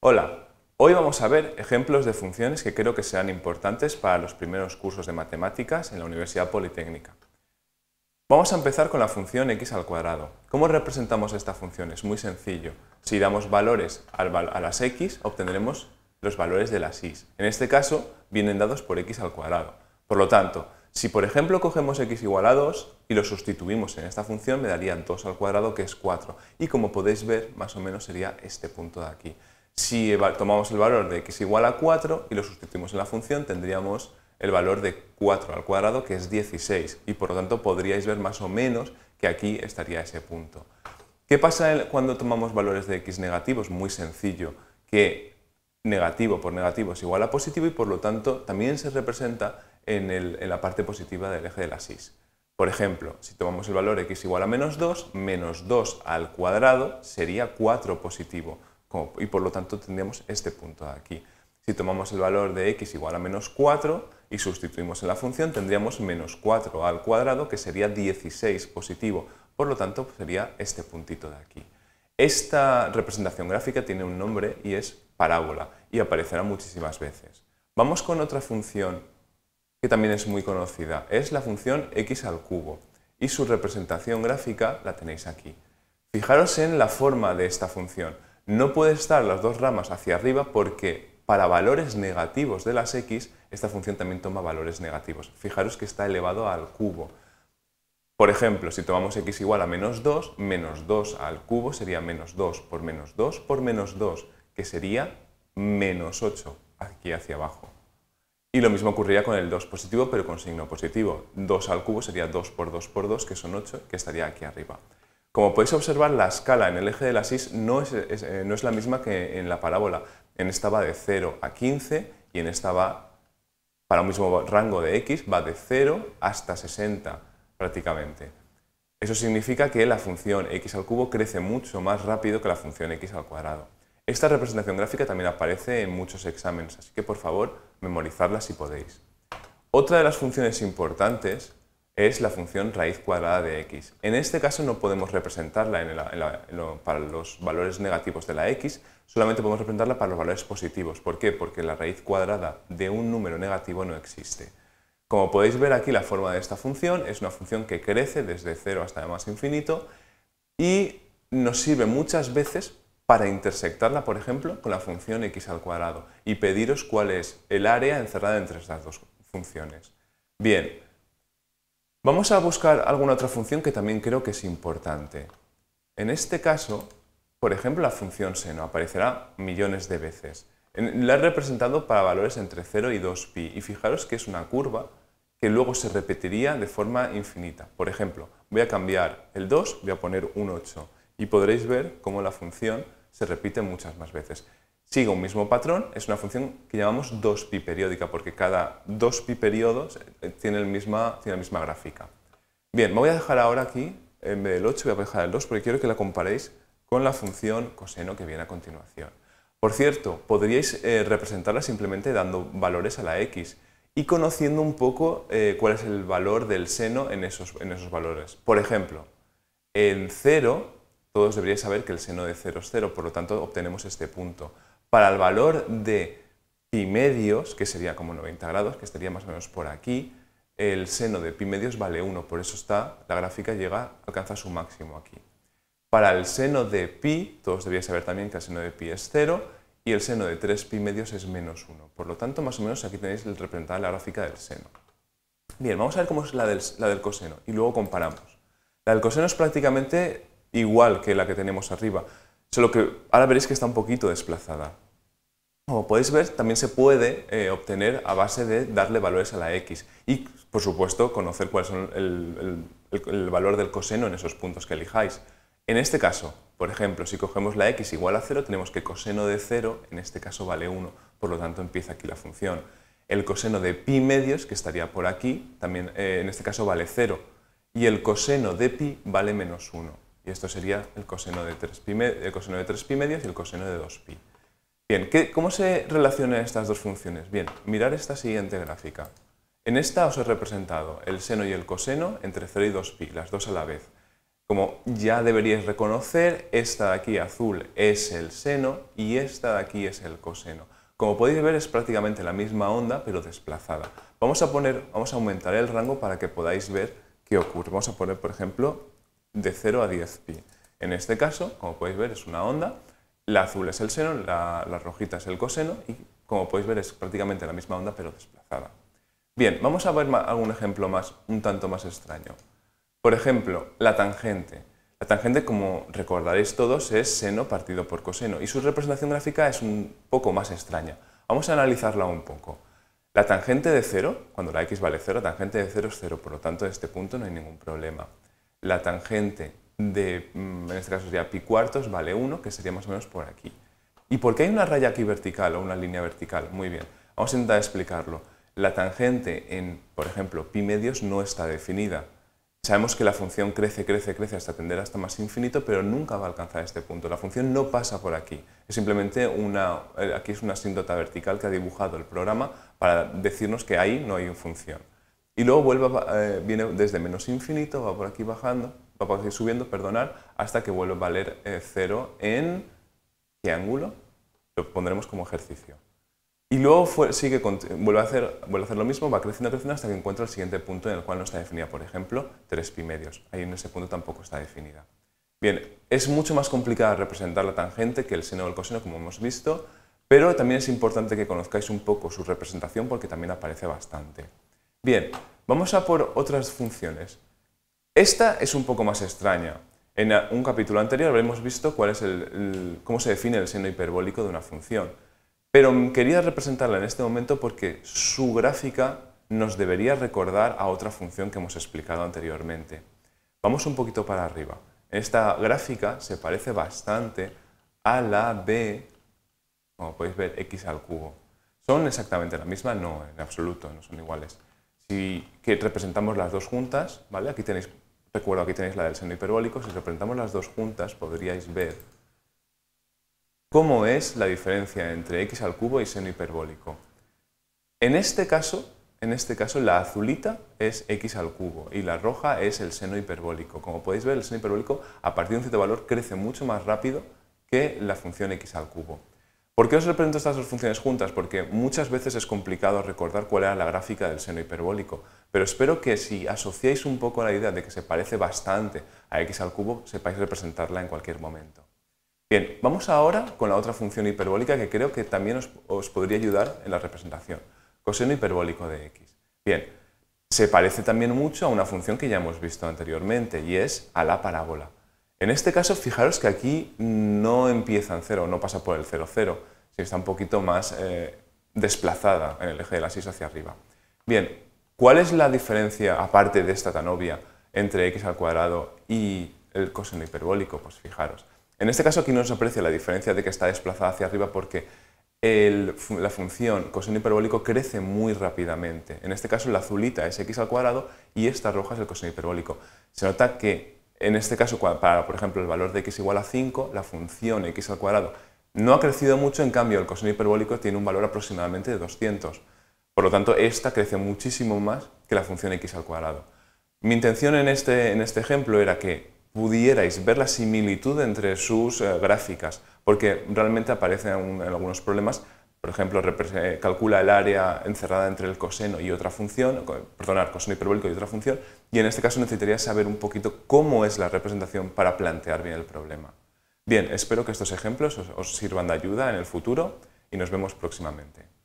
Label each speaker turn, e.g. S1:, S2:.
S1: Hola, hoy vamos a ver ejemplos de funciones que creo que sean importantes para los primeros cursos de matemáticas en la Universidad Politécnica. Vamos a empezar con la función x al cuadrado. ¿Cómo representamos esta función? Es muy sencillo. Si damos valores a las x, obtendremos los valores de las y. En este caso, vienen dados por x al cuadrado. Por lo tanto, si por ejemplo cogemos x igual a 2 y lo sustituimos en esta función, me darían 2 al cuadrado, que es 4. Y como podéis ver, más o menos sería este punto de aquí. Si tomamos el valor de x igual a 4 y lo sustituimos en la función, tendríamos el valor de 4 al cuadrado, que es 16, y por lo tanto podríais ver más o menos que aquí estaría ese punto. ¿Qué pasa cuando tomamos valores de x negativos? Muy sencillo, que negativo por negativo es igual a positivo y por lo tanto también se representa en, la parte positiva del eje de la sis. Por ejemplo, si tomamos el valor x igual a menos 2, menos 2 al cuadrado sería 4 positivo y por lo tanto tendríamos este punto de aquí. Si tomamos el valor de x igual a menos 4 y sustituimos en la función, tendríamos menos 4 al cuadrado, que sería 16 positivo. Por lo tanto, pues, sería este puntito de aquí. Esta representación gráfica tiene un nombre y es parábola, y aparecerá muchísimas veces. Vamos con otra función que también es muy conocida, es la función x al cubo, y su representación gráfica la tenéis aquí. Fijaros en la forma de esta función. No puede estar las dos ramas hacia arriba porque para valores negativos de las x, esta función también toma valores negativos. Fijaros que está elevado al cubo. Por ejemplo, si tomamos x igual a menos 2, menos 2 al cubo sería menos 2 por menos 2 por menos 2, que sería menos 8 aquí hacia abajo. Y lo mismo ocurriría con el 2 positivo, pero con signo positivo. 2 al cubo sería 2 por 2 por 2, que son 8, que estaría aquí arriba. Como podéis observar, la escala en el eje de la sis no es, eh, no es la misma que en la parábola. En esta va de 0 a 15 y en esta va, para un mismo rango de x, va de 0 hasta 60 prácticamente. Eso significa que la función x al cubo crece mucho más rápido que la función x al cuadrado. Esta representación gráfica también aparece en muchos exámenes, así que por favor memorizarla si podéis. Otra de las funciones importantes es la función raíz cuadrada de x. En este caso no podemos representarla para los valores negativos de la x, solamente podemos representarla para los valores positivos. ¿Por qué? Porque la raíz cuadrada de un número negativo no existe. Como podéis ver aquí, la forma de esta función es una función que crece desde 0 hasta más infinito y nos sirve muchas veces para intersectarla, por ejemplo, con la función x al cuadrado y pediros cuál es el área encerrada entre estas dos funciones. Bien, Vamos a buscar alguna otra función que también creo que es importante. En este caso, por ejemplo, la función seno aparecerá millones de veces. La he representado para valores entre 0 y 2pi y fijaros que es una curva que luego se repetiría de forma infinita. Por ejemplo, voy a cambiar el 2, voy a poner un 8 y podréis ver cómo la función se repite muchas más veces sigue un mismo patrón, es una función que llamamos 2pi periódica, porque cada 2pi periodos eh, eh, tiene, tiene la misma gráfica. Bien, me voy a dejar ahora aquí, en vez del 8 voy a dejar el 2, porque quiero que la comparéis con la función coseno que viene a continuación. Por cierto, podríais eh, representarla simplemente dando valores a la x y conociendo un poco cuál es el valor del seno en esos, en esos valores. Por ejemplo, en 0, todos deberíais saber que el seno de 0 es 0, por lo tanto obtenemos este punto para el valor de pi medios, que sería como 90 grados, que estaría más o menos por aquí, el seno de pi medios vale 1, por eso está, la gráfica llega, alcanza su máximo aquí. Para el seno de pi, todos debíais saber también que el seno de pi es 0 y el seno de 3 pi medios es menos 1. Por lo tanto, más o menos aquí tenéis representada la gráfica del seno. Bien, vamos a ver cómo es la del coseno y luego comparamos. La del coseno es prácticamente igual que la que tenemos arriba. Solo que ahora veréis que está un poquito desplazada. Como podéis ver, también se puede eh, obtener a base de darle valores a la x y, por supuesto, conocer cuál es el, valor del coseno en esos puntos que elijáis. En este caso, por ejemplo, si cogemos la x igual a 0, tenemos que coseno de 0, en este caso vale 1, por lo tanto empieza aquí la función. El coseno de pi medios, que estaría por aquí, también eh, en este caso vale 0, y el coseno de pi vale menos 1. Y esto sería el coseno de 3pi, el coseno de 3pi medios y el coseno de 2pi. Bien, ¿qué, ¿cómo se relacionan estas dos funciones? Bien, mirar esta siguiente gráfica. En esta os he representado el seno y el coseno entre 0 y 2pi, las dos a la vez. Como ya deberíais reconocer, esta de aquí azul es el seno y esta de aquí es el coseno. Como podéis ver es prácticamente la misma onda pero desplazada. Vamos a, poner, vamos a aumentar el rango para que podáis ver qué ocurre. Vamos a poner por ejemplo de 0 a 10 pi. En este caso, como podéis ver, es una onda, la azul es el seno, la, rojita es el coseno y como podéis ver es prácticamente la misma onda pero desplazada. Bien, vamos a ver algún ejemplo más, un tanto más extraño. Por ejemplo, la tangente. La tangente, como recordaréis todos, es seno partido por coseno y su representación gráfica es un poco más extraña. Vamos a analizarla un poco. La tangente de 0, cuando la x vale 0, la tangente de 0 es 0, por lo tanto en este punto no hay ningún problema la tangente de, mm, en este caso sería pi cuartos, vale 1, que sería más o menos por aquí. ¿Y por qué hay una raya aquí vertical o una línea vertical? Muy bien, vamos a intentar explicarlo. La tangente en, por ejemplo, pi medios no está definida. Sabemos que la función crece, crece, crece hasta tender hasta más infinito, pero nunca va a alcanzar este punto. La función no pasa por aquí. Es simplemente una, eh, aquí es una asíntota vertical que ha dibujado el programa para decirnos que ahí no hay función. Y luego vuelve, eh, viene desde menos infinito, va por aquí bajando, va por aquí subiendo, perdonar, hasta que vuelve a valer eh, cero en qué ángulo. Lo pondremos como ejercicio. Y luego vuelve, a hacer, lo mismo, va creciendo, creciendo hasta que encuentra el siguiente punto en el cual no está definida, por ejemplo, 3 pi medios. Ahí en ese punto tampoco está definida. Bien, es mucho más complicada representar la tangente que el seno o el coseno, como hemos visto, pero también es importante que conozcáis un poco su representación porque también aparece bastante. Bien, vamos a por otras funciones. Esta es un poco más extraña. En un capítulo anterior habremos visto cómo se define el seno hiperbólico de una función. Pero quería representarla en este momento porque su gráfica nos debería recordar a otra función que hemos explicado anteriormente. Vamos un poquito para arriba. Esta gráfica se parece bastante a la B, como podéis ver, x al cubo. ¿Son exactamente la misma? No, en absoluto, no son iguales si, que representamos las dos juntas, ¿vale? Aquí tenéis, recuerdo, aquí tenéis la del seno hiperbólico, si representamos las dos juntas podríais ver cómo es la diferencia entre x al cubo y seno hiperbólico. En este caso, en este caso la azulita es x al cubo y la roja es el seno hiperbólico. Como podéis ver, el seno hiperbólico a partir de un cierto valor crece mucho más rápido que la función x al cubo. ¿Por qué os represento estas dos funciones juntas? Porque muchas veces es complicado recordar cuál era la gráfica del seno hiperbólico, pero espero que si asociáis un poco la idea de que se parece bastante a x al cubo, sepáis representarla en cualquier momento. Bien, vamos ahora con la otra función hiperbólica que creo que también os, os podría ayudar en la representación, coseno hiperbólico de x. Bien, se parece también mucho a una función que ya hemos visto anteriormente y es a la parábola. En este caso, fijaros que aquí no empieza en cero, no pasa por el 0, 0, sino está un poquito más eh, desplazada en el eje la axis hacia arriba. Bien, ¿cuál es la diferencia, aparte de esta tan obvia, entre x al cuadrado y el coseno hiperbólico? Pues fijaros. En este caso aquí no se aprecia la diferencia de que está desplazada hacia arriba porque la función coseno hiperbólico crece muy rápidamente. En este caso la azulita es x al cuadrado y esta roja es el coseno hiperbólico. Se nota que en este caso, para, por ejemplo, el valor de x igual a 5, la función x al cuadrado no ha crecido mucho, en cambio el coseno hiperbólico tiene un valor aproximadamente de 200. Por lo tanto, esta crece muchísimo más que la función x al cuadrado. Mi intención en este, este ejemplo era que pudierais ver la similitud entre sus eh, gráficas, porque realmente aparecen en algunos problemas por ejemplo, eh, calcula el área encerrada entre el coseno y otra función, perdonar coseno hiperbólico y otra función, y en este caso necesitaría saber un poquito cómo es la representación para plantear bien el problema. Bien, espero que estos ejemplos os sirvan de ayuda en el futuro y nos vemos próximamente.